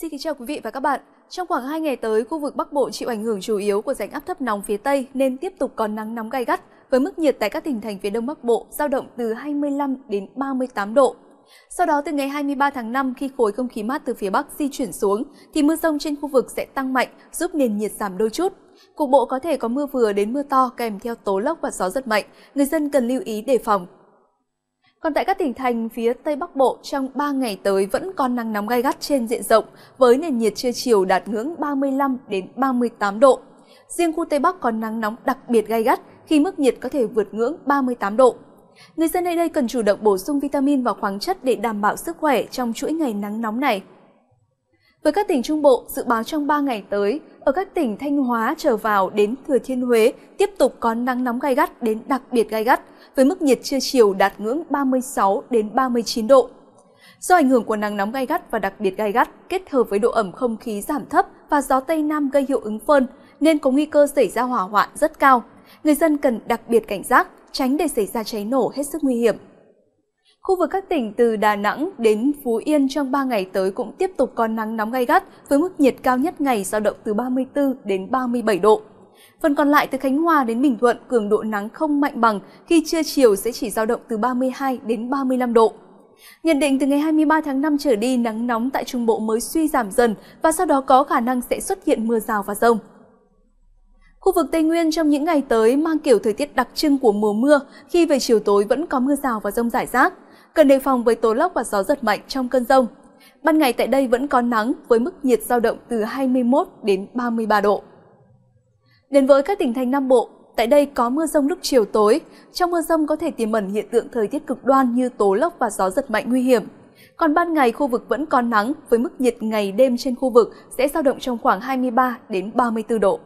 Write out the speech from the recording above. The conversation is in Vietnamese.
Xin kính chào quý vị và các bạn. Trong khoảng 2 ngày tới, khu vực Bắc Bộ chịu ảnh hưởng chủ yếu của rãnh áp thấp nóng phía Tây nên tiếp tục có nắng nóng gai gắt với mức nhiệt tại các tỉnh thành phía Đông Bắc Bộ dao động từ 25 đến 38 độ. Sau đó từ ngày 23 tháng 5 khi khối không khí mát từ phía Bắc di chuyển xuống thì mưa rông trên khu vực sẽ tăng mạnh, giúp nền nhiệt giảm đôi chút. Cục bộ có thể có mưa vừa đến mưa to kèm theo tố lốc và gió rất mạnh, người dân cần lưu ý đề phòng còn tại các tỉnh thành phía tây bắc bộ trong 3 ngày tới vẫn có nắng nóng gai gắt trên diện rộng với nền nhiệt trưa chiều đạt ngưỡng 35 đến 38 độ. Riêng khu Tây Bắc còn nắng nóng đặc biệt gai gắt khi mức nhiệt có thể vượt ngưỡng 38 độ. Người dân nơi đây cần chủ động bổ sung vitamin và khoáng chất để đảm bảo sức khỏe trong chuỗi ngày nắng nóng này với các tỉnh Trung Bộ, dự báo trong 3 ngày tới, ở các tỉnh Thanh Hóa trở vào đến Thừa Thiên Huế tiếp tục có nắng nóng gai gắt đến đặc biệt gai gắt, với mức nhiệt trưa chiều đạt ngưỡng 36 đến 39 độ. Do ảnh hưởng của nắng nóng gai gắt và đặc biệt gai gắt kết hợp với độ ẩm không khí giảm thấp và gió Tây Nam gây hiệu ứng phơn, nên có nguy cơ xảy ra hỏa hoạn rất cao. Người dân cần đặc biệt cảnh giác, tránh để xảy ra cháy nổ hết sức nguy hiểm. Khu vực các tỉnh từ Đà Nẵng đến Phú Yên trong 3 ngày tới cũng tiếp tục có nắng nóng gai gắt với mức nhiệt cao nhất ngày giao động từ 34 đến 37 độ. Phần còn lại từ Khánh Hòa đến Bình Thuận cường độ nắng không mạnh bằng khi trưa chiều sẽ chỉ giao động từ 32 đến 35 độ. Nhận định từ ngày 23 tháng 5 trở đi nắng nóng tại Trung Bộ mới suy giảm dần và sau đó có khả năng sẽ xuất hiện mưa rào và rông. Khu vực Tây Nguyên trong những ngày tới mang kiểu thời tiết đặc trưng của mùa mưa khi về chiều tối vẫn có mưa rào và rông rải rác cần đề phòng với tố lốc và gió giật mạnh trong cơn rông. Ban ngày tại đây vẫn có nắng với mức nhiệt giao động từ 21 đến 33 độ. Đến với các tỉnh thành Nam Bộ, tại đây có mưa rông lúc chiều tối. Trong mưa rông có thể tiềm ẩn hiện tượng thời tiết cực đoan như tố lốc và gió giật mạnh nguy hiểm. Còn ban ngày khu vực vẫn có nắng với mức nhiệt ngày đêm trên khu vực sẽ giao động trong khoảng 23 đến 34 độ.